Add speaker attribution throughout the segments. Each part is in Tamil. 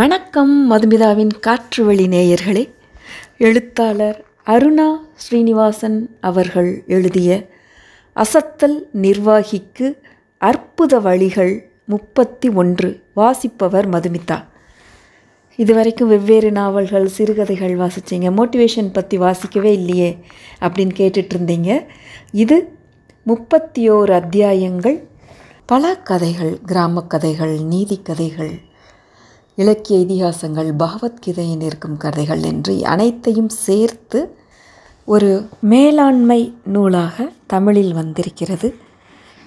Speaker 1: வணக்கம் மதுமிதாவின் காற்றுவழி நேயர்களே எழுத்தாளர் அருணா ஸ்ரீனிவாசன் அவர்கள் எழுதிய அசத்தல் நிர்வாகிக்கு அற்புத வழிகள் முப்பத்தி ஒன்று வாசிப்பவர் மதுமிதா இதுவரைக்கும் வெவ்வேறு நாவல்கள் சிறுகதைகள் வாசிச்சிங்க மோட்டிவேஷன் பற்றி வாசிக்கவே இல்லையே அப்படின்னு கேட்டுட்ருந்தீங்க இது முப்பத்தி ஓரு அத்தியாயங்கள் பல கதைகள் கிராமக்கதைகள் கதைகள் இலக்கிய இதிகாசங்கள் பகவத்கீதையில் இருக்கும் கதைகள் என்று அனைத்தையும் சேர்த்து ஒரு மேலாண்மை நூலாக தமிழில் வந்திருக்கிறது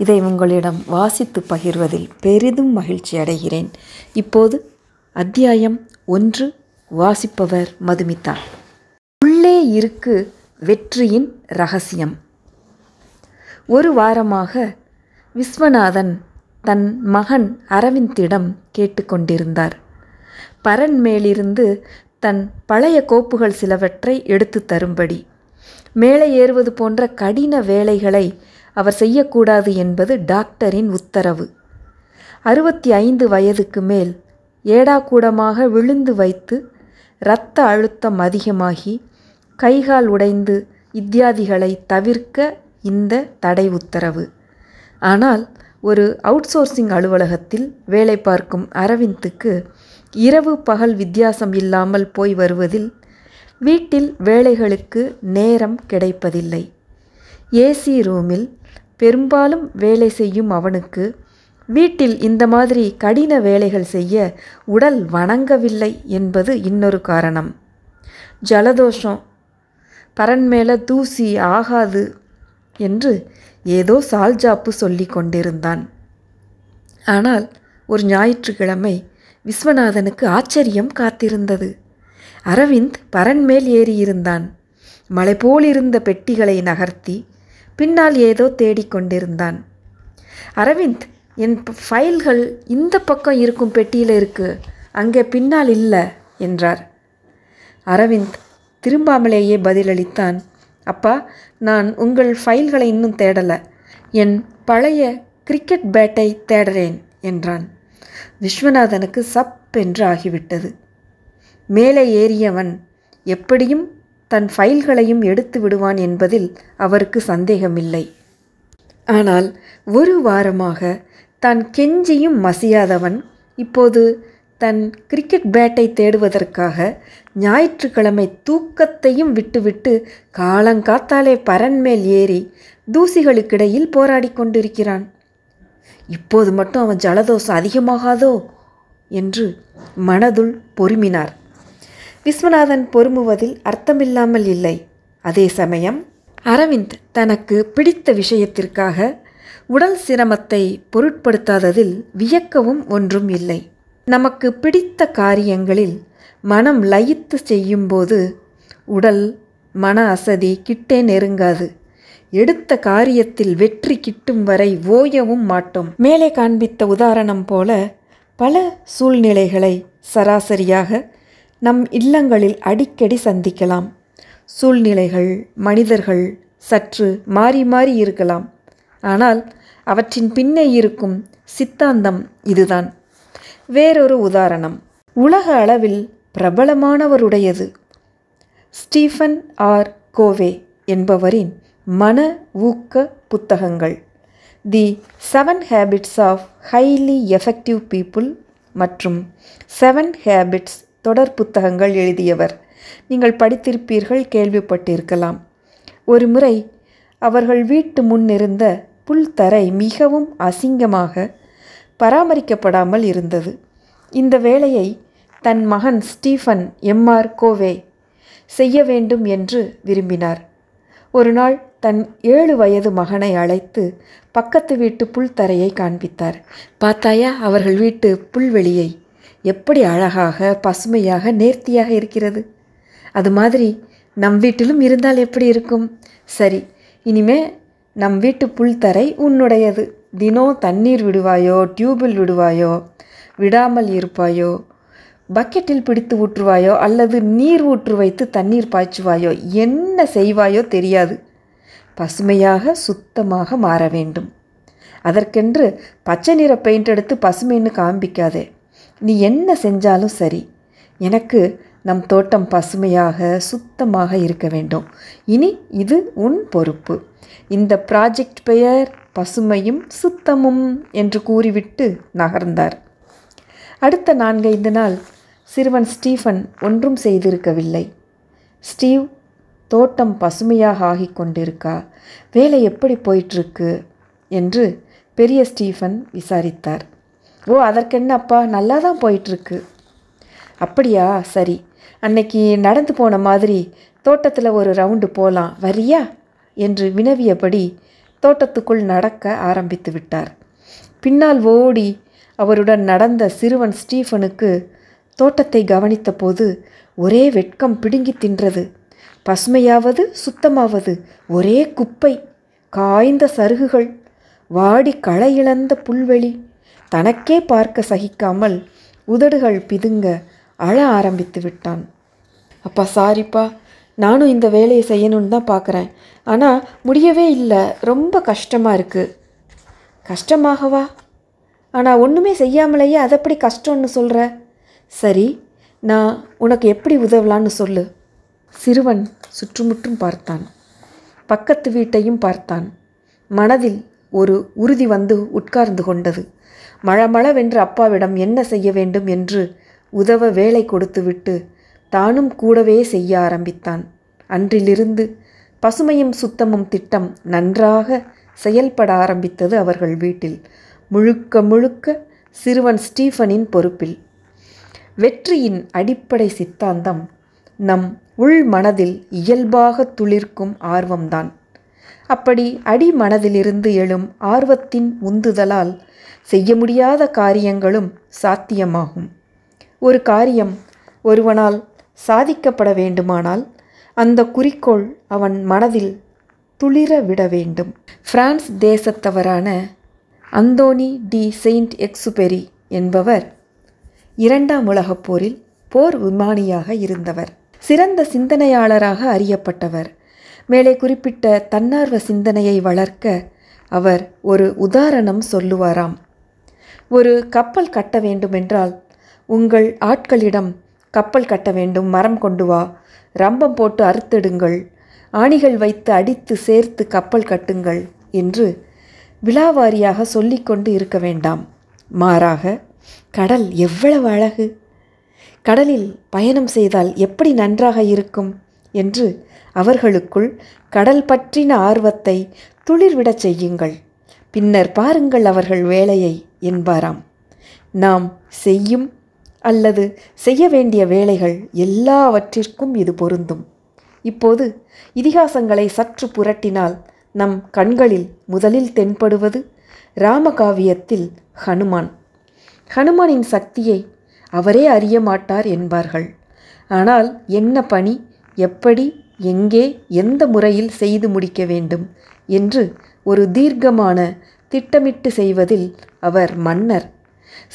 Speaker 1: இதை உங்களிடம் வாசித்து பகிர்வதில் பெரிதும் மகிழ்ச்சி அடைகிறேன் இப்போது அத்தியாயம் ஒன்று வாசிப்பவர் மதுமிதா உள்ளே இருக்கு வெற்றியின் ரகசியம் ஒரு வாரமாக விஸ்வநாதன் தன் மகன் அரவிந்திடம் கேட்டுக்கொண்டிருந்தார் பரன் மேலிருந்து தன் பழைய கோப்புகள் சிலவற்றை எடுத்து தரும்படி மேலே ஏறுவது போன்ற கடின வேலைகளை அவர் செய்யக்கூடாது என்பது டாக்டரின் உத்தரவு அறுபத்தி ஐந்து வயதுக்கு மேல் ஏடாக்கூடமாக விழுந்து வைத்து இரத்த அழுத்தம் அதிகமாகி கைகால் உடைந்து இத்தியாதிகளை தவிர்க்க இந்த தடை உத்தரவு ஆனால் ஒரு அவுட்சோர்சிங் அலுவலகத்தில் வேலை பார்க்கும் அரவிந்துக்கு இரவு பகல் வித்தியாசம் இல்லாமல் போய் வருவதில் வீட்டில் வேலைகளுக்கு நேரம் கிடைப்பதில்லை ஏசி ரூமில் பெரும்பாலும் வேலை செய்யும் அவனுக்கு வீட்டில் இந்த மாதிரி கடின வேலைகள் செய்ய உடல் வணங்கவில்லை என்பது இன்னொரு காரணம் ஜலதோஷம் பரன்மேல தூசி ஆகாது என்று ஏதோ சால்ஜாப்பு சொல்லி கொண்டிருந்தான் ஆனால் ஒரு ஞாயிற்றுக்கிழமை விஸ்வநாதனுக்கு ஆச்சரியம் காத்திருந்தது அரவிந்த் பரன்மேல் ஏறியிருந்தான் மலை போலிருந்த பெட்டிகளை நகர்த்தி பின்னால் ஏதோ தேடிக்கொண்டிருந்தான் அரவிந்த் என் ஃபைல்கள் இந்த பக்கம் இருக்கும் பெட்டியில் இருக்கு அங்கே பின்னால் இல்லை என்றார் அரவிந்த் திரும்பாமலேயே பதிலளித்தான் அப்பா நான் உங்கள் ஃபைல்களை இன்னும் தேடலை என் பழைய கிரிக்கெட் பேட்டை தேடுறேன் என்றான் விஸ்வநாதனுக்கு சப் என்று ஆகிவிட்டது மேலே ஏறியவன் எப்படியும் தன் ஃபைல்களையும் எடுத்து விடுவான் என்பதில் அவருக்கு சந்தேகமில்லை ஆனால் ஒரு வாரமாக தான் கெஞ்சியும் மசியாதவன் இப்போது தன் கிரிக்கெட் பேட்டை தேடுவதற்காக ஞாயிற்றுக்கிழமை தூக்கத்தையும் விட்டுவிட்டு காலங்காத்தாலே பரன்மேல் ஏறி தூசிகளுக்கிடையில் போராடி கொண்டிருக்கிறான் இப்போது மட்டும் அவன் ஜலதோஷம் அதிகமாகாதோ என்று மனதுள் பொறுமினார் விஸ்வநாதன் பொறுமுவதில் அர்த்தமில்லாமல் இல்லை அதே சமயம் அரவிந்த் தனக்கு பிடித்த விஷயத்திற்காக உடல் சிரமத்தை பொருட்படுத்தாததில் வியக்கவும் ஒன்றும் இல்லை நமக்கு பிடித்த காரியங்களில் மனம் லயித்து செய்யும்போது உடல் மன அசதி கிட்டே நெருங்காது எடுத்த காரியத்தில் வெற்றி கிட்டும் வரை ஓயவும் மாட்டோம் மேலே காண்பித்த உதாரணம் போல பல சூழ்நிலைகளை சராசரியாக நம் இல்லங்களில் அடிக்கடி சந்திக்கலாம் சூழ்நிலைகள் மனிதர்கள் சற்று மாறி மாறி இருக்கலாம் ஆனால் அவற்றின் பின்னே இருக்கும் சித்தாந்தம் இதுதான் வேறொரு உதாரணம் உலக அளவில் பிரபலமானவருடையது ஸ்டீஃபன் ஆர் கோவே என்பவரின் மன ஊக்க புத்தகங்கள் the seven habits of highly effective people மற்றும் செவன் ஹேபிட்ஸ் தொடர் புத்தகங்கள் எழுதியவர் நீங்கள் படித்திருப்பீர்கள் கேள்விப்பட்டிருக்கலாம் ஒரு முறை அவர்கள் வீட்டு முன்னிருந்த புல்தரை மிகவும் அசிங்கமாக பராமரிக்கப்படாமல் இருந்தது இந்த வேலையை தன் மகன் ஸ்டீஃபன் எம்ஆர் கோவே செய்ய வேண்டும் என்று விரும்பினார் ஒரு நாள் தன் ஏழு வயது மகனை அழைத்து பக்கத்து வீட்டு புல்தரையை காண்பித்தார் பார்த்தாயா அவர்கள் வீட்டு புல்வெளியை எப்படி அழகாக பசுமையாக நேர்த்தியாக இருக்கிறது அது மாதிரி நம் வீட்டிலும் இருந்தால் எப்படி இருக்கும் சரி இனிமே நம் வீட்டு புல்தரை உன்னுடையது தினம் தண்ணீர் விடுவாயோ டியூபில் விடுவாயோ விடாமல் இருப்பாயோ பக்கெட்டில் பிடித்து ஊற்றுவாயோ அல்லது நீர் ஊற்று வைத்து தண்ணீர் பாய்ச்சுவாயோ என்ன செய்வாயோ தெரியாது பசுமையாக சுத்தமாக மாற வேண்டும் அதற்கென்று பச்சை நிற பெயிண்ட் எடுத்து பசுமைன்னு காண்பிக்காதே நீ என்ன செஞ்சாலும் சரி எனக்கு நம் தோட்டம் பசுமையாக சுத்தமாக இருக்க வேண்டும் இனி இது உன் பொறுப்பு இந்த ப்ராஜெக்ட் பெயர் பசுமையும் சுத்தமும் என்று கூறிவிட்டு நகர்ந்தார் அடுத்த நான்கைந்து நாள் சிறுவன் ஸ்டீஃபன் ஒன்றும் செய்திருக்கவில்லை ஸ்டீவ் தோட்டம் பசுமையாக ஆகி கொண்டிருக்கா வேலை எப்படி போயிட்டுருக்கு என்று பெரிய ஸ்டீஃபன் விசாரித்தார் ஓ அதற்கென்ன அப்பா நல்லா தான் போயிட்டுருக்கு அப்படியா சரி அன்னைக்கு நடந்து போன மாதிரி தோட்டத்தில் ஒரு ரவுண்டு போகலாம் வரியா என்று வினவியபடி தோட்டத்துக்குள் நடக்க ஆரம்பித்து விட்டார் பின்னால் ஓடி அவருடன் நடந்த சிறுவன் ஸ்டீஃபனுக்கு தோட்டத்தை கவனித்தபோது ஒரே வெட்கம் பிடுங்கி தின்றது பசுமையாவது சுத்தமாவது ஒரே குப்பை காய்ந்த சருகுகள் வாடி களை இழந்த புல்வெளி தனக்கே பார்க்க சகிக்காமல் உதடுகள் பிதுங்க அழ ஆரம்பித்து விட்டான் அப்பா சாரிப்பா நானும் இந்த வேலையை செய்யணும்னு தான் பார்க்குறேன் ஆனால் முடியவே இல்லை ரொம்ப கஷ்டமாக இருக்குது கஷ்டமாகவா ஆனால் ஒன்றுமே செய்யாமலேயே அதை கஷ்டம்னு சொல்கிற சரி நான் உனக்கு எப்படி உதவலான்னு சொல்லு சிறுவன் சுற்றுமுற்றும் பார்த்தான் பக்கத்து வீட்டையும் பார்த்தான் மனதில் ஒரு உறுதி வந்து உட்கார்ந்து கொண்டது மழமளவென்று அப்பாவிடம் என்ன செய்ய வேண்டும் என்று உதவ வேலை கொடுத்துவிட்டு தானும் கூடவே செய்ய ஆரம்பித்தான் அன்றிலிருந்து பசுமையும் சுத்தமும் திட்டம் நன்றாக செயல்பட ஆரம்பித்தது அவர்கள் வீட்டில் முழுக்க முழுக்க சிறுவன் ஸ்டீஃபனின் பொறுப்பில் வெற்றியின் அடிப்படை சித்தாந்தம் நம் உள் மனதில் இயல்பாக துளிர்க்கும் ஆர்வம்தான் அப்படி அடி மனதிலிருந்து எழும் ஆர்வத்தின் உந்துதலால் செய்ய முடியாத காரியங்களும் சாத்தியமாகும் ஒரு காரியம் ஒருவனால் சாதிக்கப்பட வேண்டுமானால் அந்த குறிக்கோள் அவன் மனதில் துளிர விட வேண்டும் பிரான்ஸ் தேசத்தவரான அந்தோனி டி செயின்ட் எக்ஸுபெரி என்பவர் இரண்டாம் உலகப் போரில் போர் விமானியாக இருந்தவர் சிறந்த சிந்தனையாளராக அறியப்பட்டவர் மேலே குறிப்பிட்ட தன்னார்வ சிந்தனையை வளர்க்க அவர் ஒரு உதாரணம் சொல்லுவாராம் ஒரு கப்பல் கட்ட வேண்டுமென்றால் உங்கள் ஆட்களிடம் கப்பல் கட்ட வேண்டும் மரம் கொண்டு வா ரம்பம் போட்டு அறுத்தெடுங்கள் ஆணிகள் வைத்து அடித்து சேர்த்து கப்பல் கட்டுங்கள் என்று விழாவாரியாக சொல்லிக்கொண்டு இருக்க வேண்டாம் மாறாக கடல் எவ்வளவு அழகு கடலில் பயணம் செய்தால் எப்படி நன்றாக இருக்கும் என்று அவர்களுக்குள் கடல் பற்றின ஆர்வத்தை துளிர்விடச் செய்யுங்கள் பின்னர் பாருங்கள் அவர்கள் வேலையை என்பாராம் நாம் செய்யும் அல்லது செய்ய வேண்டிய வேலைகள் எல்லாவற்றிற்கும் இது பொருந்தும் இப்போது இதிகாசங்களை சற்று புரட்டினால் நம் கண்களில் முதலில் தென்படுவது ராமகாவியத்தில் ஹனுமான் ஹனுமானின் சக்தியை அவரே அறிய மாட்டார் என்பார்கள் ஆனால் என்ன பணி எப்படி எங்கே எந்த முறையில் செய்து முடிக்க வேண்டும் என்று ஒரு தீர்க்கமான திட்டமிட்டு செய்வதில் அவர் மன்னர்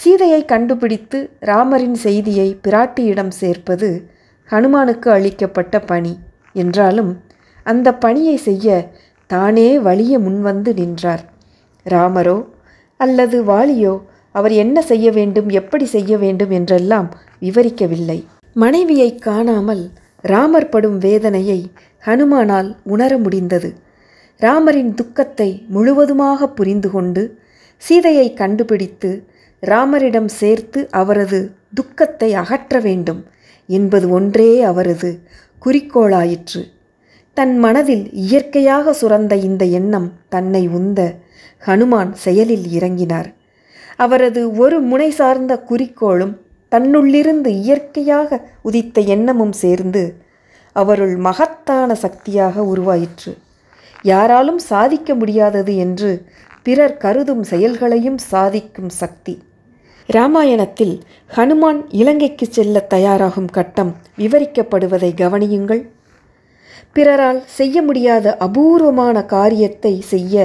Speaker 1: சீதையை கண்டுபிடித்து ராமரின் செய்தியை பிராட்டியிடம் சேர்ப்பது ஹனுமானுக்கு அளிக்கப்பட்ட பணி என்றாலும் அந்த பணியை செய்ய தானே வழிய முன்வந்து நின்றார் ராமரோ அல்லது வாலியோ அவர் என்ன செய்ய வேண்டும் எப்படி செய்ய வேண்டும் என்றெல்லாம் விவரிக்கவில்லை மனைவியை காணாமல் ராமர் படும் வேதனையை ஹனுமானால் உணர முடிந்தது ராமரின் துக்கத்தை முழுவதுமாக புரிந்து கொண்டு சீதையை கண்டுபிடித்து ராமரிடம் சேர்த்து அவரது துக்கத்தை அகற்ற வேண்டும் என்பது ஒன்றே அவரது குறிக்கோளாயிற்று தன் மனதில் இயற்கையாக சுரந்த இந்த எண்ணம் தன்னை உந்த ஹனுமான் செயலில் இறங்கினார் அவரது ஒரு முனை சார்ந்த குறிக்கோளும் தன்னுள்ளிருந்து இயற்கையாக உதித்த எண்ணமும் சேர்ந்து அவருள் மகத்தான சக்தியாக உருவாயிற்று யாராலும் சாதிக்க முடியாதது என்று பிறர் கருதும் செயல்களையும் சாதிக்கும் சக்தி இராமாயணத்தில் ஹனுமான் இலங்கைக்கு செல்ல தயாராகும் கட்டம் விவரிக்கப்படுவதை கவனியுங்கள் பிறரால் செய்ய முடியாத அபூர்வமான காரியத்தை செய்ய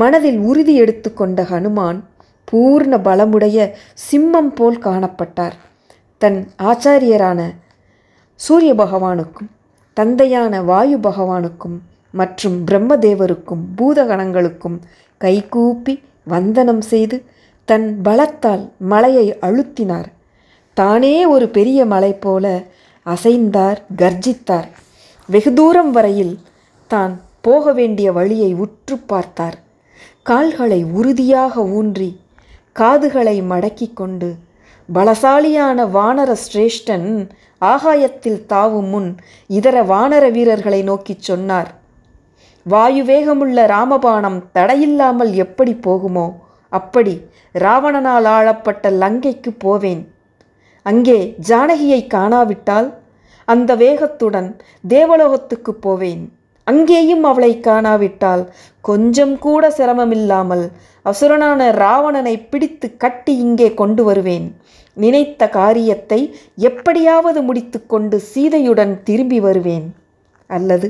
Speaker 1: மனதில் உறுதி எடுத்துக்கொண்ட ஹனுமான் பூர்ண பலமுடைய சிம்மம் போல் காணப்பட்டார் தன் ஆச்சாரியரான சூரிய பகவானுக்கும் தந்தையான வாயு பகவானுக்கும் மற்றும் பிரம்மதேவருக்கும் பூதகணங்களுக்கும் கைகூப்பி வந்தனம் செய்து தன் பலத்தால் மலையை அழுத்தினார் தானே ஒரு பெரிய மலை போல அசைந்தார் கர்ஜித்தார் வெகு தூரம் வரையில் தான் போக வேண்டிய வழியை உற்று பார்த்தார் கால்களை உறுதியாக ஊன்றி காதுகளை மடக்கி கொண்டு பலசாலியான வானர சிரேஷ்டன் ஆகாயத்தில் தாவும் முன் இதர வானர வீரர்களை நோக்கிச் சொன்னார் வாயு வேகமுள்ள ராமபாணம் தடையில்லாமல் எப்படி போகுமோ அப்படி ராவணனால் ஆளப்பட்ட லங்கைக்கு போவேன் அங்கே ஜானகியை காணாவிட்டால் அந்த வேகத்துடன் தேவலோகத்துக்கு போவேன் அங்கேயும் அவளை காணாவிட்டால் கொஞ்சம் கூட சிரமமில்லாமல் அசுரனான ராவணனை பிடித்து கட்டி இங்கே கொண்டு வருவேன் நினைத்த காரியத்தை எப்படியாவது முடித்துக்கொண்டு சீதையுடன் திரும்பி வருவேன் அல்லது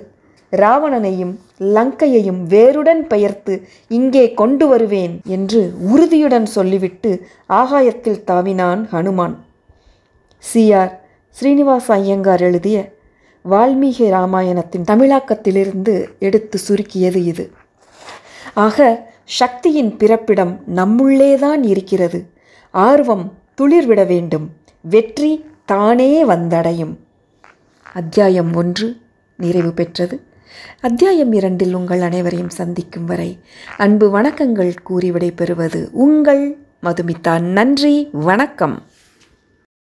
Speaker 1: ராவணனையும் லங்கையையும் வேருடன் பெயர்த்து இங்கே கொண்டு வருவேன் என்று உறுதியுடன் சொல்லிவிட்டு ஆகாயத்தில் தாவினான் ஹனுமான் சிஆர் ஸ்ரீனிவாச ஐயங்கார் எழுதிய வால்மீகி ராமாயணத்தின் தமிழாக்கத்திலிருந்து எடுத்து சுருக்கியது இது ஆக சக்தியின் பிறப்பிடம் நம்முள்ளேதான் இருக்கிறது ஆர்வம் துளிர்விட வேண்டும் வெற்றி தானே வந்தடையும் அத்தியாயம் ஒன்று நிறைவு பெற்றது அத்தியாயம் இரண்டில் உங்கள் அனைவரையும் சந்திக்கும் வரை அன்பு வணக்கங்கள் கூறி விடைபெறுவது உங்கள் மதுமிதா நன்றி வணக்கம்